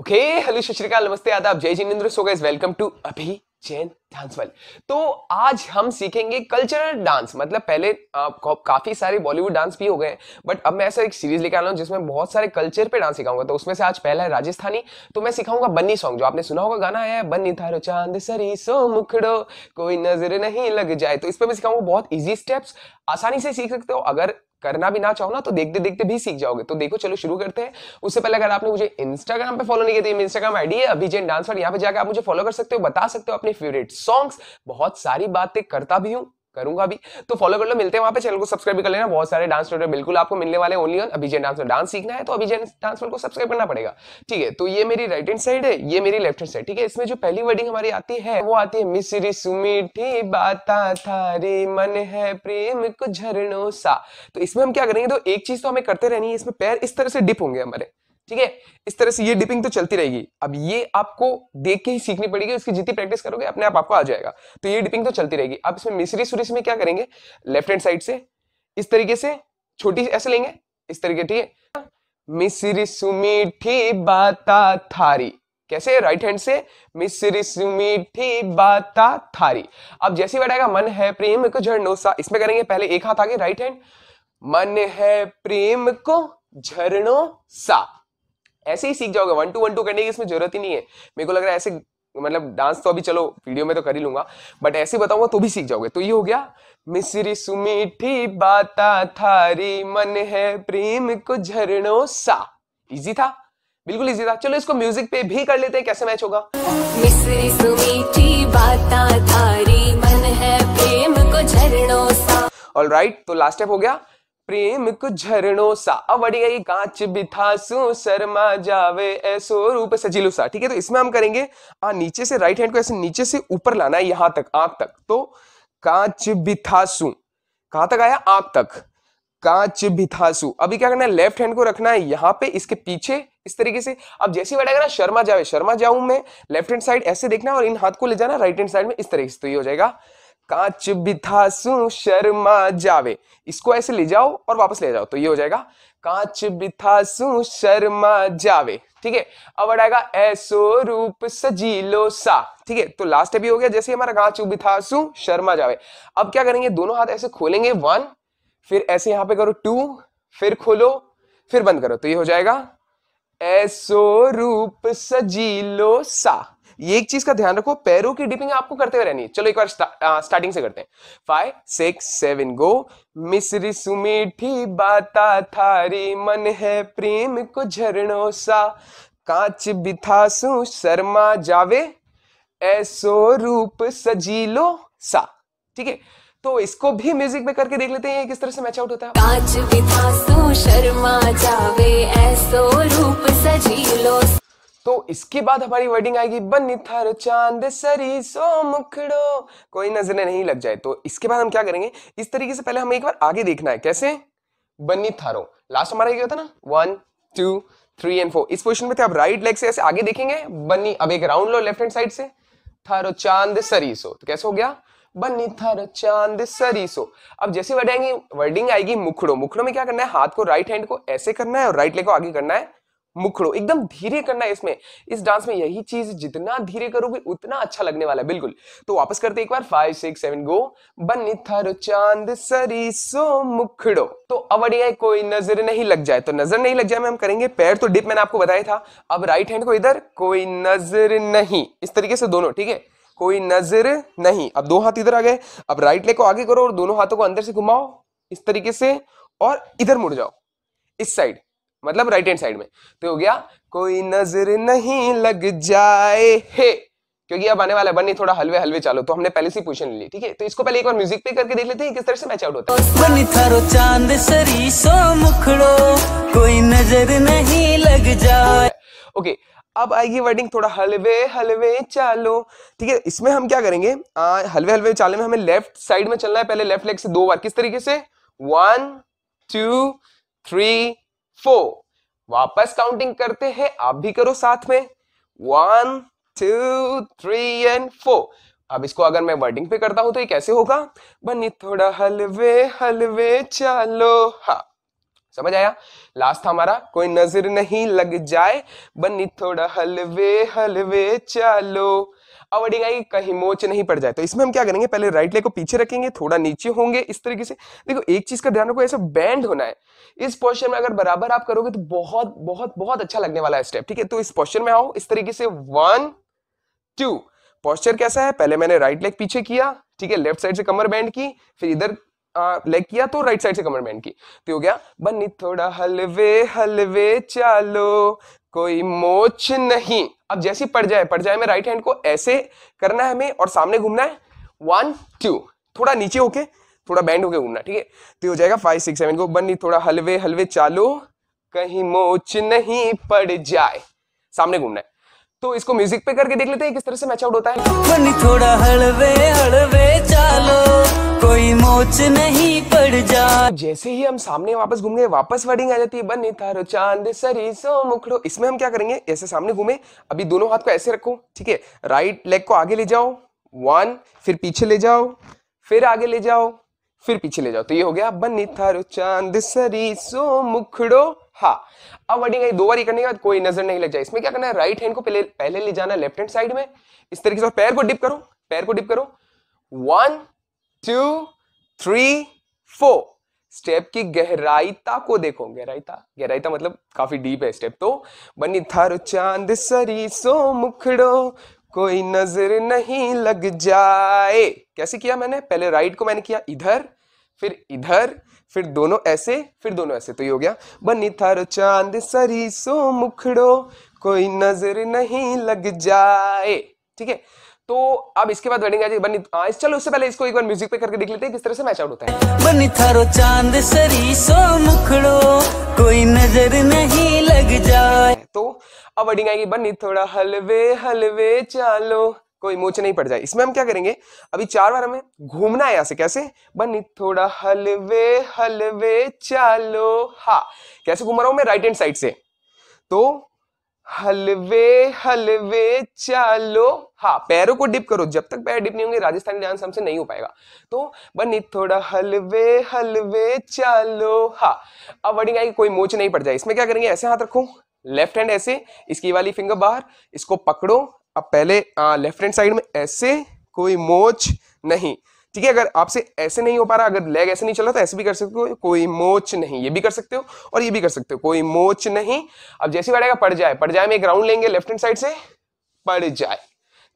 Okay hello श्रीकाल नमस्ते आदाब जय जिनेन्द्र so guys welcome to Abhi Jain dance वाले तो आज हम सीखेंगे कल्चरल डांस मतलब पहले आ, काफी सारे बॉलीवुड डांस भी हो गए बट अब मैं ऐसा एक सीरीज लेकर आ रहा हूँ जिसमें बहुत सारे कल्चर पे डांस सिखाऊंगा तो उसमें से आज पहला है राजस्थानी तो मैं सिखाऊंगा बन्नी सॉन्ग जो आपने सुना होगा गाना आया है बन्नी थारो चांद सरी सो मुखड़ो कोई नजर नहीं लग जाए तो इस पर मैं सिखाऊंगा बहुत ईजी स्टेप्स आसानी से सीख सकते हो अगर करना भी ना चाहो ना तो देखते देखते भी सीख जाओगे तो देखो चलो शुरू करते हैं उससे पहले अगर आपने मुझे इंस्टाग्राम पे फॉलो नहीं किया तो इंस्टाग्राम आईडी है अभिजैन डांसर यहाँ पे जाकर आप मुझे फॉलो कर सकते हो बता सकते हो अपने फेवरेट सॉन्ग्स बहुत सारी बातें करता भी हूँ करूंगा अभी तो फॉलो कर लो मिलते हैं वहां पे चैनल को सब्सक्राइब कर लेना बहुत सारे डांस ट्यूटर बिल्कुल आपको मिलने वाले only on Abhijay dance dance सीखना है तो अभिजय डांस को सब्सक्राइब करना पड़ेगा ठीक है तो ये मेरी राइट हैंड साइड है ये मेरी लेफ्ट हैंड साइड ठीक है इसमें जो पहली वर्डिंग हमारी आती है वो आती है मिसरी सुमीठी बाता थारी मन है प्रेम को झरणों सा तो इसमें हम क्या करेंगे तो एक चीज तो हमें करते रहनी है इसमें पैर इस तरह से डिप होंगे हमारे ठीक है इस तरह से ये डिपिंग तो चलती रहेगी अब ये आपको देख के ही सीखनी पड़ेगी उसकी जितनी प्रैक्टिस करोगे अपने आप आपको आ जाएगा तो ये डिपिंग तो चलती रहेगी अब इसमें मिश्री सुरिस में क्या करेंगे लेफ्ट हैंड साइड से इस तरीके से छोटी ऐसे लेंगे इस तरीके ठीक है मिश्री सुमीठी बाता थारी कैसे राइट हैंड से मिश्री सुमीठी बाता थारी अब जैसी बैठेगा मन है प्रेम को झरनोसा इसमें करेंगे पहले एक हाथ आगे राइट हैंड मन है प्रेम को झरनो सा ऐसे ही सीख जाओगे वन टू वन टू करने की इसमें जरूरत ही नहीं है मेरे को लग रहा है ऐसे मतलब डांस तो अभी चलो वीडियो में तो कर ही लूंगा बट ऐसे बताऊंगा तो भी सीख जाओगे तो ये हो गया मिसरी सुमीठी बाता थारी मन है प्रेम को झरणों सा इजी था बिल्कुल इजी था चलो इसको म्यूजिक पे भी कर लेते हैं कैसे मैच होगा मिसरी सुमीठी बाता थारी मन है प्रेम को झरणों सा ऑलराइट तो लास्ट स्टेप हो गया प्रेम को झरनों सा अब बढ़ेगा ये कांच बिथासू शर्मा जावे ऐसो रूप सजिलो सा ठीक है तो इसमें हम करेंगे आ नीचे से राइट हैंड को ऐसे नीचे से ऊपर लाना है यहां तक आंख तक तो कांच बिथासू कहां तक आया आंख तक कांच बिथासु अभी क्या करना है लेफ्ट हैंड को रखना है यहां पे इसके पीछे इस तरीके से अब जैसे ही बैठेगा ना शर्मा जावे शर्मा जाऊं मैं लेफ्ट हैंड साइड ऐसे देखना और इन हाथ को ले जाना राइट हैंड साइड में इस तरीके से तो ये हो जाएगा कांच बिथासु शर्मा जावे इसको ऐसे ले जाओ और वापस ले जाओ तो ये हो जाएगा कांच बिथासु शर्मा जावे ठीक है अब आएगा ऐसो रूप सजीलो सा ठीक है तो लास्ट भी हो गया जैसे हमारा कांच बिथासु शर्मा जावे अब क्या करेंगे दोनों हाथ ऐसे खोलेंगे वन फिर ऐसे यहां पे करो टू फिर खोलो फिर बंद करो तो ये हो जाएगा ऐसो रूप सजीलो सा एक चीज का ध्यान रखो पैरों की डिपिंग आपको करते हुए रहनी है चलो एक बार स्टा, स्टार्टिंग से करते हैं फाइव सिक्स सेवन गो मिश्री सुमीठी बाता थारी मन है प्रेम को झरणो सा कांच बिथासु शर्मा जावे ऐसो रूप सजीलो सा ठीक है तो इसको भी म्यूजिक में करके देख लेते हैं किस तरह से मैच आउट होता है कांच बिथासु शर्मा जावे ऐसो रूप सजीलो सा तो इसके बाद हमारी वर्डिंग आएगी बनी थर चांद सरी सो मुखड़ो कोई नजरें नहीं लग जाए तो इसके बाद हम क्या करेंगे इस तरीके से पहले हमें एक बार आगे देखना है कैसे बनी थारो लास्ट हमारा क्या होता ना one two three and four इस पोजिशन में थे आप राइट लेग से ऐसे आगे देखेंगे बनी अब एक राउंड लो लेफ्ट हैंड साइड से थारो चांद सो तो कैसे हो गया बनी थर चांद सरीसो अब जैसे वर्डिंग आएगी मुखड़ो मुखड़ो में क्या करना है हाथ को राइट हैंड को ऐसे करना है और राइट लेग को आगे करना है मुखड़ो एकदम धीरे करना है इसमें इस डांस में यही चीज जितना धीरे करोगे उतना अच्छा लगने वाला है बिल्कुल तो वापस करते एक बार फाइव सिक्स सेवन गो बनी थर चांद सरी सो मुखड़ो तो अब अड़िया कोई नजर नहीं लग जाए तो नजर नहीं लग जाए मैं हम करेंगे पैर तो डिप मैंने आपको बताया था अब राइट हैंड को इधर कोई नजर नहीं इस तरीके से दोनों ठीक है कोई नजर नहीं अब दो हाथ इधर आ गए अब राइट लेग को आगे करो और दोनों हाथों को अंदर से घुमाओ इस तरीके से और इधर मुड़ जाओ इस साइड मतलब राइट हैंड साइड में तो हो गया कोई नजर नहीं लग जाए हे क्योंकि अब आने वाला है बनी थोड़ा हलवे हलवे चालो तो हमने पहले से पूछन ली ठीक है तो इसको पहले एक बार म्यूजिक पे करके देख लेते हैं किस तरह से मैच आउट होता है थारो चांद सरी सो मुखड़ो कोई नजर नहीं लग जाए ओके अब आएगी वर्डिंग थोड़ा हलवे हलवे चालो ठीक है इसमें हम क्या करेंगे आ, हलवे हलवे चाले में हमें लेफ्ट साइड में चलना है पहले लेफ्ट लेग से दो बार किस तरीके से वन टू थ्री फोर वापस काउंटिंग करते हैं आप भी करो साथ में one two three and four अब इसको अगर मैं वर्डिंग पे करता हूं तो ये कैसे होगा बनी थोड़ा हलवे हलवे चलो हा समझ आया लास्ट था हमारा कोई नजर नहीं लग जाए बनी थोड़ा हलवे हलवे चलो अब अडिंग आएगी कहीं मोच नहीं पड़ जाए तो इसमें हम क्या करेंगे पहले राइट लेग को पीछे रखेंगे थोड़ा नीचे होंगे इस तरीके से देखो एक चीज का ध्यान रखो ऐसा बैंड होना है इस पोस्टर में अगर बराबर आप करोगे तो बहुत बहुत बहुत अच्छा लगने वाला है स्टेप ठीक है तो इस पोस्टर में आओ इस तरीके से वन टू पोस्चर कैसा है पहले मैंने राइट लेग पीछे किया ठीक है लेफ्ट साइड से कमर बैंड की फिर इधर लेग किया तो राइट साइड से कमर बैंड की तो हो गया बनी थोड़ा हलवे हलवे चालो कोई मोच नहीं अब जैसी पड़ जाए पड़ जाए मैं राइट हैंड को ऐसे करना है हमें और सामने घूमना है वन टू थोड़ा नीचे होके थोड़ा बैंड होके घूमना ठीक है तो हो जाएगा फाइव सिक्स सेवन को नहीं थोड़ा हलवे हलवे चालो कहीं मोच नहीं पड़ जाए सामने घूमना है तो इसको म्यूजिक पे करके देख लेते हैं किस तरह से मैच आउट होता है थोड़ा हलवे हलवे चालो कोई मोच नहीं पड़ जा जैसे ही हम सामने वापस घूम गए वापस वर्डिंग आ जाती है बनी थारो चांद सरी सो मुखड़ो इसमें हम क्या करेंगे ऐसे सामने घूमे अभी दोनों हाथ को ऐसे रखो ठीक है राइट लेग को आगे ले जाओ वन फिर पीछे ले जाओ फिर आगे ले जाओ फिर पीछे ले जाओ तो ये हो गया बनी थारो चांद सरी सो मुखड़ो हाँ अब वर्डिंग आई दो बार करने के बाद कोई नजर नहीं लग जाए इसमें क्या करना है राइट हैंड को पहले पहले ले जाना लेफ्ट हैंड साइड में इस तरीके से पैर को डिप करो पैर को डिप करो one two three four step की गहराईता को देखो गहराईता गहराईता मतलब काफी डीप है स्टेप तो बनी थर चांद सरी सो मुखड़ो कोई नजर नहीं लग जाए कैसे किया मैंने पहले राइट को मैंने किया इधर फिर इधर फिर दोनों ऐसे फिर दोनों ऐसे तो ये हो गया बनी थारो चांद सरी सो मुखड़ो कोई नजर नहीं लग जाए ठीक है तो अब इसके बाद वेडिंग बनी आज हाँ, चलो उससे पहले इसको एक बार म्यूजिक पे करके देख लेते हैं किस तरह से मैच आउट होता है बनी थारो चांद सरी सो मुखड़ो कोई नजर नहीं लग जाए तो अब वेडिंग आएगी बनी थोड़ा हलवे हलवे चालो कोई मोच नहीं पड़ जाए इसमें हम क्या करेंगे अभी चार बार हमें घूमना है यहां से कैसे बनी थोड़ा हलवे हलवे चलो हा कैसे घूम रहा हूं मैं राइट हैंड साइड से तो हलवे हलवे चलो हाँ पैरों को डिप करो जब तक पैर डिप नहीं होंगे राजस्थानी डांस हमसे नहीं हो पाएगा तो बनी थोड़ा हलवे हलवे चलो हाँ अब वर्डिंग आएगी कोई मोच नहीं पड़ जाए इसमें क्या करेंगे ऐसे हाथ रखो लेफ्ट हैंड ऐसे इसकी वाली फिंगर बाहर इसको पकड़ो अब पहले लेफ्ट हैंड साइड में ऐसे कोई मोच नहीं ठीक है अगर आपसे ऐसे नहीं हो पा रहा अगर लेग ऐसे नहीं चल रहा तो ऐसे भी कर सकते हो कोई मोच नहीं ये भी कर सकते हो और ये भी कर सकते हो कोई मोच नहीं अब जैसे बैठेगा पड़ जाए पड़ जाए में एक राउंड लेंगे लेफ्ट हैंड साइड से पड़ जाए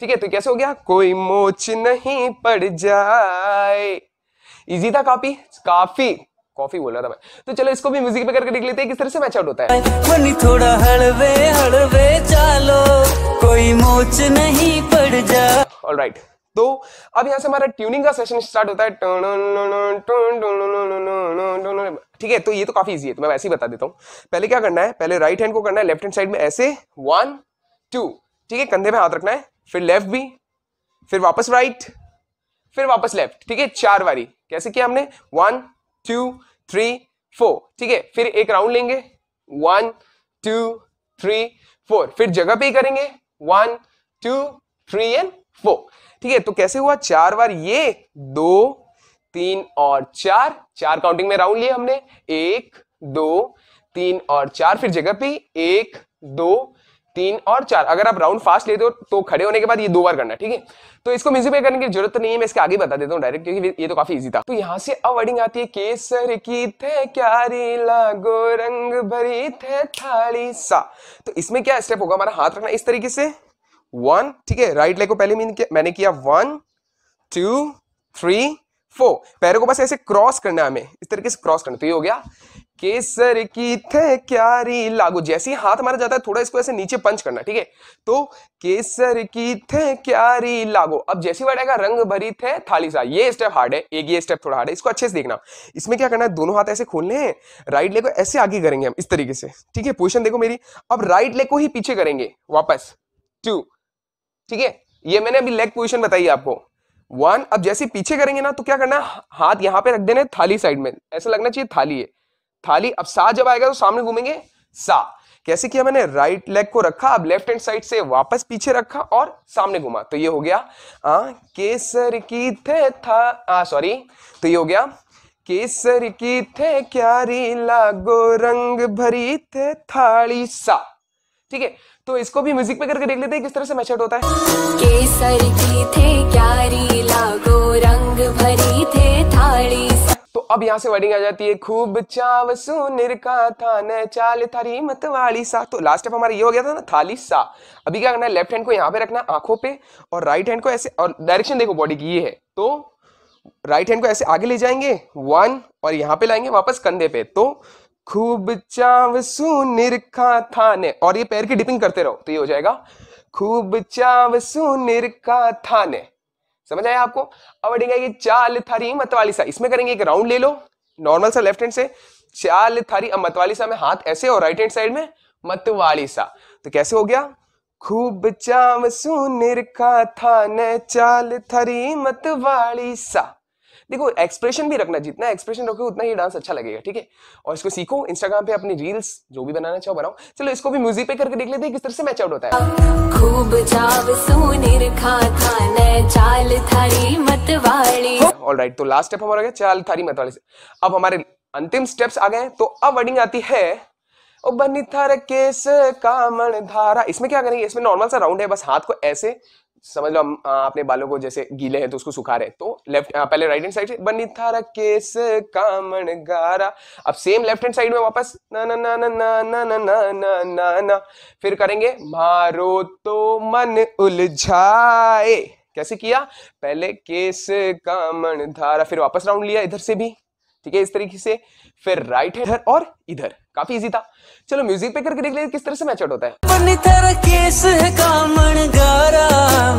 ठीक है तो कैसे हो गया कोई मोच नहीं पड़ जाए इजी था काफी काफी कॉफी बोल रहा था मैं तो चलो इसको भी म्यूजिक पे करके देख लेते हैं किस तरह से मैच आउट होता है थोड़ा हलवे हलवे चालो कोई मोच नहीं पड़ जा ऑलराइट right. तो अब यहां से हमारा ट्यूनिंग का सेशन स्टार्ट होता है ठीक है तो ये तो काफी इजी है तो मैं वैसे ही बता देता हूं पहले क्या करना है पहले राइट हैंड को करना है लेफ्ट हैंड साइड में ऐसे वन टू ठीक है कंधे पे हाथ रखना है फिर लेफ्ट भी फिर वापस राइट फिर वापस लेफ्ट ठीक है चार बारी कैसे किया हमने वन टू थ्री फोर ठीक है फिर एक राउंड लेंगे वन टू थ्री फोर फिर जगह पे ही करेंगे one two three and four ठीक है तो कैसे हुआ चार बार ये दो तीन और चार चार काउंटिंग में राउंड लिए हमने एक दो तीन और चार फिर जगह पे एक दो तीन और चार अगर आप राउंड फास्ट लेते हो तो खड़े होने के बाद ये दो बार करना ठीक है तो इसको मिसिफाई करने की जरूरत नहीं है मैं इसके आगे बता देता हूँ डायरेक्ट क्योंकि ये तो काफी इजी था तो यहाँ से अब वर्डिंग आती है केसर की थे क्यारी लागो रंग भरी थे थाली सा तो इसमें क्या स्टेप होगा हमारा हाथ रखना इस तरीके से वन ठीक है राइट लेग को पहले मैंने किया वन टू थ्री फोर पैरों को बस ऐसे क्रॉस करना है हमें इस तरीके से क्रॉस करना तो ये हो गया केसर की थे क्यारी लागू जैसे ही हाथ मारा जाता है थोड़ा इसको ऐसे नीचे पंच करना ठीक है तो केसर की थे क्यारी लागो अब जैसी वर्ड आएगा रंग भरी थे थाली सा ये स्टेप हार्ड है एक ये स्टेप थोड़ा हार्ड है इसको अच्छे से देखना इसमें क्या करना है दोनों हाथ ऐसे खोलने हैं राइट लेग को ऐसे आगे करेंगे हम इस तरीके से ठीक है पोजिशन देखो मेरी अब राइट लेग को ही पीछे करेंगे वापस टू ठीक है ये मैंने अभी लेग पोजिशन बताई आपको वन अब जैसे पीछे करेंगे ना तो क्या करना है हाथ यहाँ पे रख देना है थाली साइड में ऐसा लगना चाहिए थाली है थाली अब सा जब आएगा तो सामने घूमेंगे सा कैसे किया मैंने राइट लेग को रखा अब लेफ्ट हैंड साइड से वापस पीछे रखा और सामने घुमा तो ये हो गया आ केसर की थे था आ सॉरी तो ये हो गया केसर की थे क्यारी लागो रंग भरी थे थाली सा ठीक है तो इसको भी म्यूजिक पे करके देख लेते हैं किस तरह से मैचअप होता है केसर की थे क्यारी लागो रंग भरी थे थाली सा अब यहाँ से वर्डिंग आ जाती है खूब चाव सुनिर का था न चाल थारी मत वाली सा तो लास्ट स्टेप हमारा ये हो गया था ना थाली सा अभी क्या करना है लेफ्ट हैंड को यहाँ पे रखना है आंखों पे और राइट हैंड को ऐसे और डायरेक्शन देखो बॉडी की ये है तो राइट हैंड को ऐसे आगे ले जाएंगे वन और यहाँ पे लाएंगे वापस कंधे पे तो खूब चाव सुनिर का था ने और ये पैर की डिपिंग करते रहो तो ये हो जाएगा खूब चाव सुनिर का था ने समझ आया आपको अब बढ़ेगा ये चाल थारी मतवाली सा इसमें करेंगे एक राउंड ले लो नॉर्मल सा लेफ्ट हैंड से चाल थारी अब मतवाली सा में हाथ ऐसे और राइट हैंड साइड में मतवाली सा तो कैसे हो गया खूब चाम सुनिर का था न चाल थरी मतवाली सा देखो एक्सप्रेशन भी रखना जितना एक्सप्रेशन रखोगे उतना ही डांस अच्छा लगेगा ठीक है और इसको सीखो इंस्टाग्राम पे अपनी रील्स जो भी बनाना चाहो बनाओ चलो इसको भी म्यूजिक पे करके देख लेते हैं किस तरह से मैच आउट होता है खूब चाव सुनिर खा था चाल थारी मतवाली ऑल राइट तो लास्ट स्टेप हमारा गया चाल थारी मतवाली से अब हमारे अंतिम स्टेप्स आ गए तो अब वर्डिंग आती है ओ बनी थर केस कामण धारा इसमें क्या करेंगे इसमें नॉर्मल सा राउंड है बस हाथ को ऐसे समझ लो हम अपने बालों को जैसे गीले हैं तो उसको सुखा रहे तो लेफ्ट पहले राइट हैंड साइड से बनी थारा केस कामण गारा अब सेम लेफ्ट हैंड साइड में वापस ना ना ना ना ना ना ना ना ना ना ना फिर करेंगे मारो तो मन उलझाए कैसे किया पहले केस कामण धारा फिर वापस राउंड लिया इधर से भी ठीक है इस तरीके से फिर राइट है इधर और इधर काफी इजी था चलो म्यूजिक पे करके देख लेते किस तरह से मैच आउट होता है केस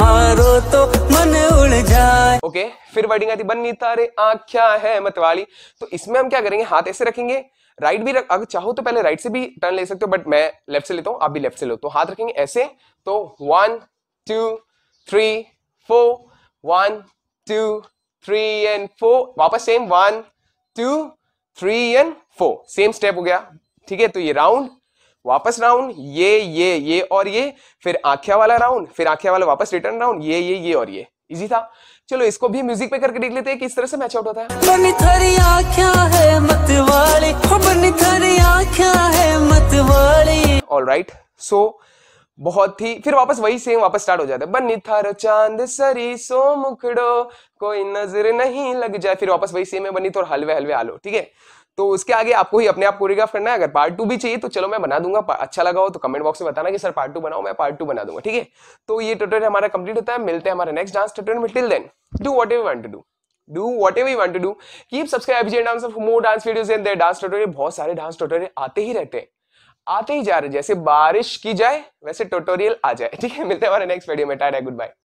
मारो तो मन उड़ जाए ओके फिर वर्डिंग आती बन तारे आख्या है मतवाली तो इसमें हम क्या करेंगे हाथ ऐसे रखेंगे राइट भी रख अगर चाहो तो पहले राइट से भी टर्न ले सकते हो बट मैं लेफ्ट से लेता हूँ आप भी लेफ्ट से लो तो हाथ रखेंगे ऐसे तो one two three four one two three and four वापस same one two three and four same step हो गया ठीक है तो ये राउंड वापस राउंड ये ये ये और ये फिर आख्या वाला राउंड फिर आख्या वाला वापस रिटर्न राउंड ये ये ये और ये इजी था चलो इसको भी म्यूजिक पे करके देख लेते हैं किस तरह से मैच आउट होता है ऑल राइट सो बहुत ही फिर वापस वही सेम वापस स्टार्ट हो जाता है बनी थारो चांद सरी सो मुखड़ो कोई नजर नहीं लग जाए फिर वापस वही सेम है बनी थोड़ा तो हलवे हलवे आलो ठीक है तो उसके आगे आपको ही अपने आप कोरियोग्राफ करना है अगर पार्ट टू भी चाहिए तो चलो मैं बना दूंगा अच्छा लगा हो तो कमेंट बॉक्स में बताना कि सर पार्ट टू बनाओ मैं पार्ट टू बना दूंगा ठीक है तो ये ट्यूटोरियल हमारा कंप्लीट होता है मिलते हैं हमारे नेक्स्ट डांस ट्यूटोरियल में till then do whatever want to do do whatever you want to do keep subscribe dance of more dance videos and their dance tutorial बहुत सारे dance tutorial आते ही रहते हैं आते ही जा रहे जैसे बारिश की जाए वैसे ट्यूटोरियल आ जाए ठीक है मिलते हैं हमारे नेक्स्ट वीडियो में टाटा गुड बाय